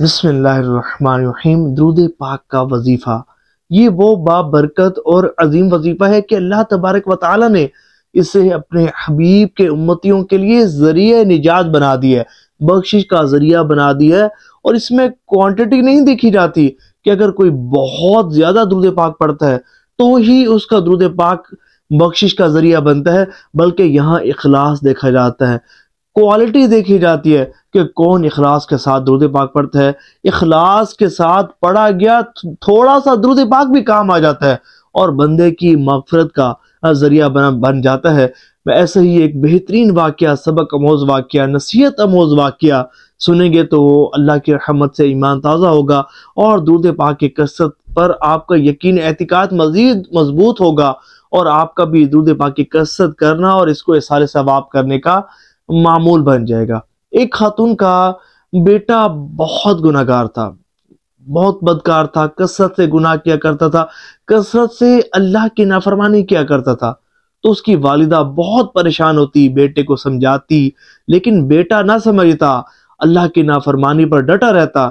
बसमीम दरूद पाक का वजीफ़ा ये वो बाबरकत और अजीम वजीफ़ा है कि अल्लाह तबारक व ताली ने इसे अपने हबीब के उम्मतियों के लिए ज़रिए निजात बना दिया है बख्शिश का ज़रिया बना दिया है और इसमें क्वांटिटी नहीं देखी जाती कि अगर कोई बहुत ज़्यादा दरूद पाक पड़ता है तो ही उसका दरूद पाक बख्शिश का ज़रिया बनता है बल्कि यहाँ इखलास देखा जाता है क्वालिटी देखी जाती है कि कौन इखलास के साथ दुरुद पाक पढ़ता है इखलास के साथ पढ़ा गया थोड़ा सा दुरुद पाक भी काम आ जाता है और बंदे की मफफरत का जरिया बना बन जाता है ऐसे ही एक बेहतरीन वाक्य सबक आमोज वाक्य नसीहत आमोज वाक्य सुनेंगे तो अल्लाह की रहमत से ईमान ताज़ा होगा और दूध पाक की कसरत पर आपका यकीन एहतिकात मज़ीद मजबूत होगा और आपका भी दूध पाक की कसरत करना और इसको इसार सवाब करने का मामूल बन जाएगा एक खातून का बेटा बहुत गुनागार था बहुत बदकार था कसरत से गुनाह किया करता था कसरत से अल्लाह की नाफरमानी किया करता था तो उसकी वालिदा बहुत परेशान होती बेटे को समझाती लेकिन बेटा ना समझता अल्लाह की नाफरमानी पर डटा रहता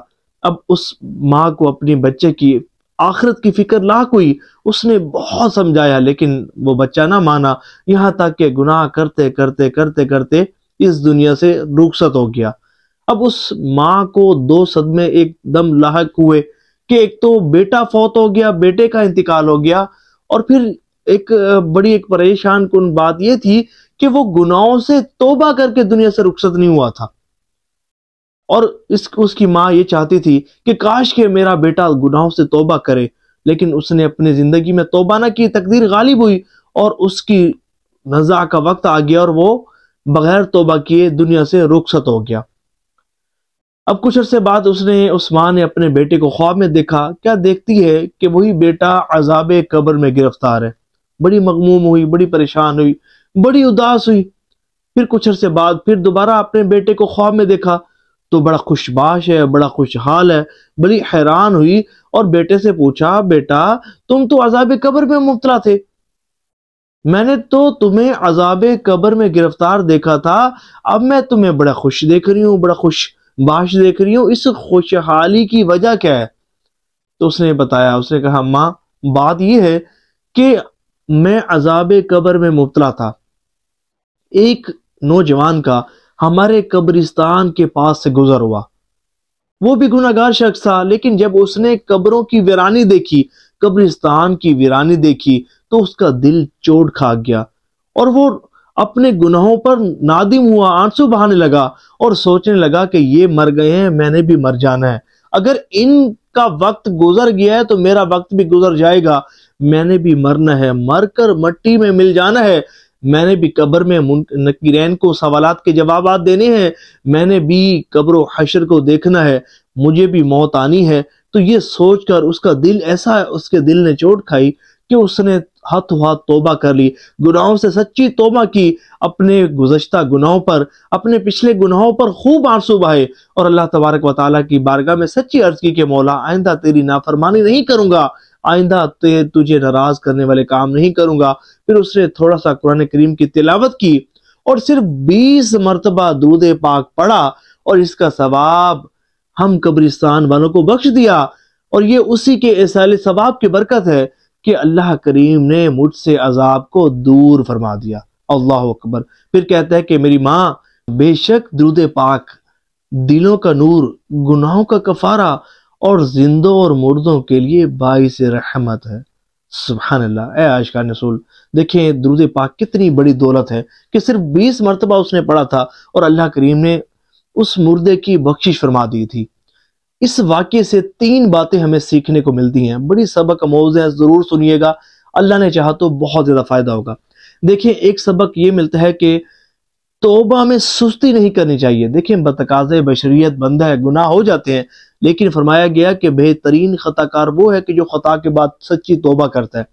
अब उस माँ को अपने बच्चे की आखिरत की फिक्र लाक हुई उसने बहुत समझाया लेकिन वो बच्चा ना माना यहाँ तक कि गुनाह करते करते करते करते इस दुनिया से रुखसत हो गया अब उस माँ को दो सदमे एकदम लाक हुए कि एक तो बेटा फौत हो गया बेटे का इंतकाल हो गया और फिर एक बड़ी एक परेशान कन बात यह थी कि वो गुनाहों से तोबा करके दुनिया से रुखसत नहीं हुआ था और इस उसकी माँ ये चाहती थी कि काश के मेरा बेटा गुनाहों से तोबा करे लेकिन उसने अपनी जिंदगी में तोबा ना की तकदीर गालिब हुई और उसकी नजा का वक्त आ गया और वो बगैर तोबा किए दुनिया से रुखसत हो गया अब कुछ अरसे बाद उसने माँ ने अपने बेटे को ख्वाब में देखा क्या देखती है कि वही बेटा अजाब कब्र में गिरफ्तार है बड़ी मगमूम हुई बड़ी परेशान हुई बड़ी उदास हुई फिर कुछ अरसे बाद फिर दोबारा अपने बेटे को ख्वाब में देखा तो बड़ा खुशबाश है बड़ा खुशहाल है बड़ी हैरान हुई और बेटे से पूछा बेटा तुम तो अजाब कब्र में मुबतला थे मैंने तो तुम्हें अजाब कबर में गिरफ्तार देखा था अब मैं तुम्हें बड़ा खुश देख रही हूँ बड़ा खुश बाश देख रही हूँ इस खुशहाली की वजह क्या है तो उसने बताया उसने कहा माँ बात यह है कि मैं अजाब कबर में मुबतला था एक नौजवान का हमारे कब्रिस्तान के पास से गुजर हुआ वो भी गुनागार शख्स था लेकिन जब उसने कब्रों की वीरानी देखी कब्रिस्तान की वीरानी देखी तो उसका दिल चोट खा गया और वो अपने गुनाहों पर नादिम हुआ आंसू बहाने लगा और सोचने लगा कि ये मर गए हैं मैंने भी मर जाना है अगर इनका वक्त गुजर गया है तो मेरा वक्त भी गुजर जाएगा मैंने भी मरना है मरकर मट्टी में मिल जाना है मैंने भी कब्र में नकीरैन को सवाल के जवाब देने हैं मैंने भी कब्र हशर को देखना है मुझे भी मौत आनी है तो ये सोचकर उसका दिल ऐसा उसके दिल ने चोट खाई कि उसने हाथों हाथ तोबा कर ली गुनाहों से सच्ची तोबा की अपने गुजशत गुनाहों पर अपने पिछले गुनाहों पर खूब आंसू बहाए और अल्लाह तबारक वाली की बारगाह में सच्ची अर्ज की कि मौला आइंदा तेरी नाफरमानी नहीं करूंगा आइंदा ते तुझे नाराज करने वाले काम नहीं करूंगा फिर उसने थोड़ा सा कुरान करीम की तिलावत की और सिर्फ बीस मरतबा दूध पाक पड़ा और इसका सवाब हम कब्रिस्तान वालों को बख्श दिया और ये उसी के एसाले सवाब की बरकत है कि अल्लाह करीम ने मुझसे अजाब को दूर फरमा दिया अल्लाह अकबर फिर कहता है कि मेरी माँ बेशक द्रुद पाक दिलों का नूर गुनाहों का कफारा और जिंदों और मुर्दों के लिए बाईस रहमत है सुबहान अल्लाह ए आशका रसूल देखें द्रुद पाक कितनी बड़ी दौलत है कि सिर्फ बीस मरतबा उसने पढ़ा था और अल्लाह करीम ने उस मुर्दे की बख्शिश फरमा दी थी इस वाक्य से तीन बातें हमें सीखने को मिलती हैं बड़ी सबक अमोज है ज़रूर सुनिएगा अल्लाह ने चाहा तो बहुत ज़्यादा फ़ायदा होगा देखिए एक सबक ये मिलता है कि तोबा में सुस्ती नहीं करनी चाहिए देखिए बतकाजे बशरीत बंदा है गुनाह हो जाते हैं लेकिन फरमाया गया कि बेहतरीन खताकार वो है कि जो खता के बाद सच्ची तोबा करता है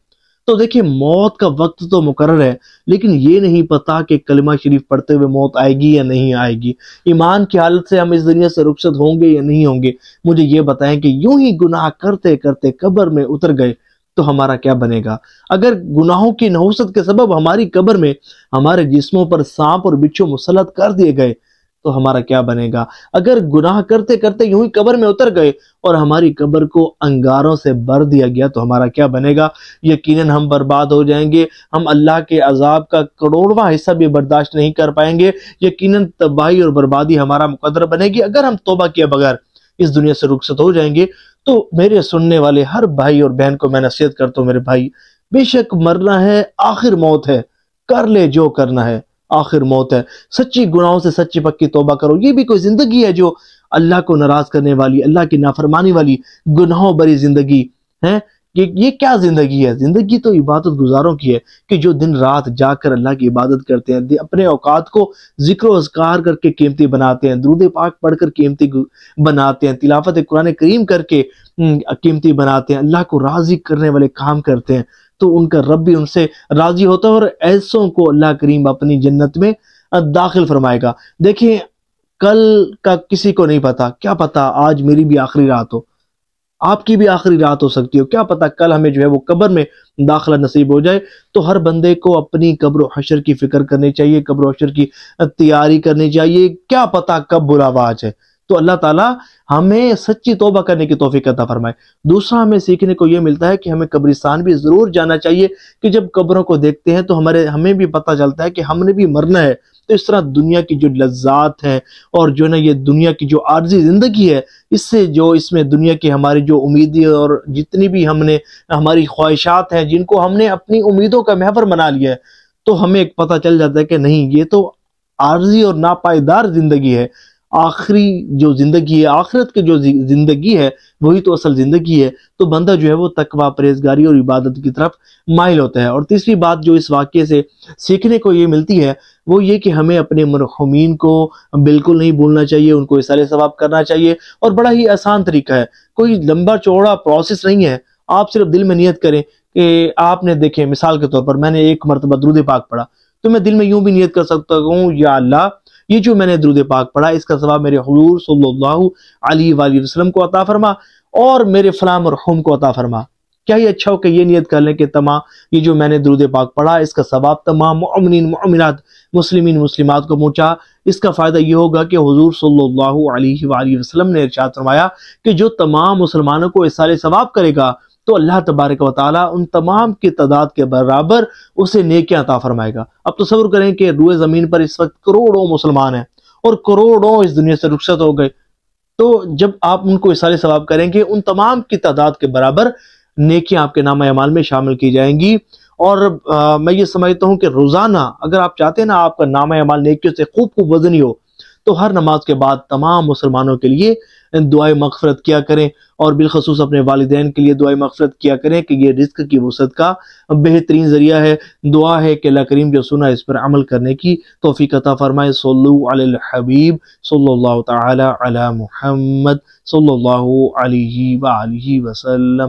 तो देखिए मौत का वक्त तो मुकर है लेकिन ये नहीं पता कि कलमा शरीफ पढ़ते हुए मौत आएगी या नहीं आएगी ईमान की हालत से हम इस दुनिया से रुखसत होंगे या नहीं होंगे मुझे ये बताएं कि यूं ही गुनाह करते करते कब्र में उतर गए तो हमारा क्या बनेगा अगर गुनाहों की नहुसत के सबब हमारी कब्र में हमारे जिस्मों पर सांप और बिच्छू मुसलत कर दिए गए तो हमारा क्या बनेगा अगर गुनाह करते करते यूं ही कब्र में उतर गए और हमारी कब्र को अंगारों से भर दिया गया तो हमारा क्या बनेगा यकीनन हम बर्बाद हो जाएंगे हम अल्लाह के अजाब का करोड़वा हिस्सा भी बर्दाश्त नहीं कर पाएंगे यकीनन तबाही और बर्बादी हमारा मुकदर बनेगी अगर हम तोबा किए बगैर इस दुनिया से रुखसत हो जाएंगे तो मेरे सुनने वाले हर भाई और बहन को मैं नसीहत करता हूँ मेरे भाई बेशक मरना है आखिर मौत है कर ले जो करना है आखिर मौत है सच्ची गुनाहों से सच्ची पक्की तोबा करो ये भी कोई ज़िंदगी है जो अल्लाह को नाराज़ करने वाली अल्लाह की नाफरमानी वाली गुनाहों भरी ज़िंदगी है कि ये क्या ज़िंदगी है ज़िंदगी तो इबादत गुजारों की है कि जो दिन रात जाकर अल्लाह की इबादत करते हैं अपने औकात को जिक्र असकार करके कीमती बनाते हैं दरूद पाक पढ़कर कीमती बनाते हैं तिलाफत कुरान करीम करके हम्म, कीमती बनाते हैं अल्लाह को राज़ी करने वाले काम करते हैं तो उनका रब भी उनसे राजी होता है और ऐसों को अल्लाह करीम अपनी जन्नत में दाखिल फरमाएगा देखिए कल का किसी को नहीं पता क्या पता आज मेरी भी आखिरी रात हो आपकी भी आखिरी रात हो सकती हो क्या पता कल हमें जो है वो कब्र में दाखला नसीब हो जाए तो हर बंदे को अपनी कब्र हशर की फिक्र करनी चाहिए कब्र हशर की तैयारी करनी चाहिए क्या पता कब बुलावा आ जाए तो अल्लाह ताला हमें सच्ची तोबा करने की तोफीक अदा फरमाए दूसरा हमें सीखने को यह मिलता है कि हमें कब्रिस्तान भी ज़रूर जाना चाहिए कि जब कब्रों को देखते हैं तो हमारे हमें भी पता चलता है कि हमने भी मरना है तो इस तरह दुनिया की जो लज्जात है और जो ना ये दुनिया की जो आर्जी ज़िंदगी है इससे जो इसमें दुनिया की हमारी जो उम्मीदें और जितनी भी हमने हमारी ख्वाहिशात हैं जिनको हमने अपनी उम्मीदों का महवर बना लिया है तो हमें एक पता चल जाता है कि नहीं ये तो आर्जी और नापायदार ज़िंदगी है आखिरी जो जिंदगी है आखिरत की जो जिंदगी है वही तो असल जिंदगी है तो बंदा जो है वो तकवा परहेजगारी और इबादत की तरफ माइल होता है और तीसरी बात जो इस वाक्य से सीखने को ये मिलती है वो ये कि हमें अपने मरहमीन को बिल्कुल नहीं भूलना चाहिए उनको इसारे सवाब करना चाहिए और बड़ा ही आसान तरीका है कोई लंबा चौड़ा प्रोसेस नहीं है आप सिर्फ दिल में नियत करें कि आपने देखें मिसाल के तौर पर मैंने एक मरतबा दरूद पाक पढ़ा तो मैं दिल में यूं भी नियत कर सकता हूँ या अल्लाह ये जो मैंने दरूद पाक पढ़ा इसका जवाब मेरे हजूर सल्लल्लाहु अलैहि वसल्लम को अता फरमा और मेरे फलाम और हम को अता फरमा क्या ही अच्छा हो कि ये नियत कर लें कि तमाम ये जो मैंने दरूद पाक पढ़ा इसका सवाब तमाम मुस्लिम ममिनत मुस्लिमीन मुस्लिमात को पहुंचा इसका फ़ायदा ये होगा कि हजूर सल्लल्लाहु अलैहि वसल्लम ने इर्शाद फरमाया कि जो तमाम मुसलमानों को सारे सवाब करेगा तो अल्लाह तबारक वाली उन तमाम की तादाद के बराबर उसे नेकियां अता फरमाएगा अब तो सब्र करें कि रुए ज़मीन पर इस वक्त करोड़ों मुसलमान हैं और करोड़ों इस दुनिया से रुख्सत हो गए तो जब आप उनको इसारे सवाब करेंगे उन तमाम की तादाद के बराबर नेकियां आपके नाम अमाल में शामिल की जाएंगी और आ, मैं ये समझता हूँ कि रोज़ाना अगर आप चाहते हैं ना आपका नाम अमाल नेकियों से खूब खूब वजनी हो तो हर नमाज के बाद तमाम मुसलमानों के लिए दुआ मगफरत किया करें और बिलखसूस अपने वालदेन के लिए दुआ मफफरत किया करें कि यह रिस्क की वसत का बेहतरीन ज़रिया है दुआ है कि अल्लाह करीम जो सुना इस पर अमल करने की तोफ़ी कता फरमाए सल्लु सल्ला हबीब सल्ला